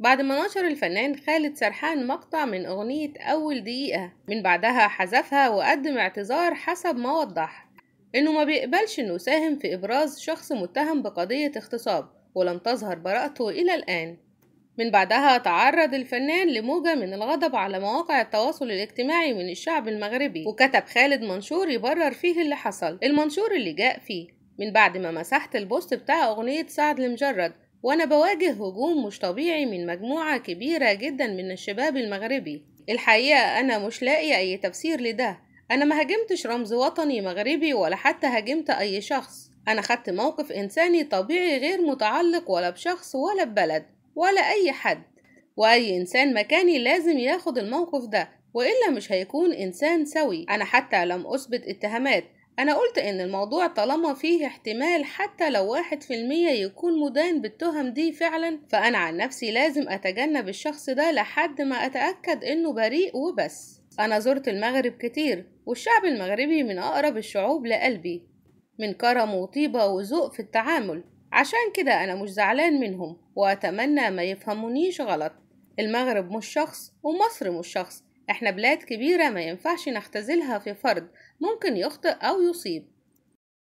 بعد ما نشر الفنان خالد سرحان مقطع من أغنية أول دقيقة من بعدها حذفها وقدم اعتذار حسب ما وضح إنه ما بيقبلش إنه ساهم في إبراز شخص متهم بقضية اغتصاب ولم تظهر براءته إلى الآن من بعدها تعرض الفنان لموجة من الغضب على مواقع التواصل الاجتماعي من الشعب المغربي وكتب خالد منشور يبرر فيه اللي حصل المنشور اللي جاء فيه من بعد ما مسحت البوست بتاع أغنية سعد المجرد وأنا بواجه هجوم مش طبيعي من مجموعة كبيرة جدا من الشباب المغربي الحقيقة أنا مش لاقي أي تفسير لده أنا ما هاجمتش رمز وطني مغربي ولا حتى هاجمت أي شخص أنا خدت موقف إنساني طبيعي غير متعلق ولا بشخص ولا ببلد ولا أي حد وأي إنسان مكاني لازم ياخد الموقف ده وإلا مش هيكون إنسان سوي أنا حتى لم أثبت اتهامات أنا قلت إن الموضوع طالما فيه احتمال حتى لو واحد في المية يكون مدان بالتهم دي فعلا فأنا عن نفسي لازم أتجنب الشخص ده لحد ما أتأكد إنه بريء وبس أنا زرت المغرب كتير والشعب المغربي من أقرب الشعوب لقلبي من كرم وطيبة وذوق في التعامل عشان كده أنا مش زعلان منهم وأتمنى ما يفهمونيش غلط المغرب مش شخص ومصر مش شخص احنا بلاد كبيرة ما ينفعش نختزلها في فرد ممكن يخطئ أو يصيب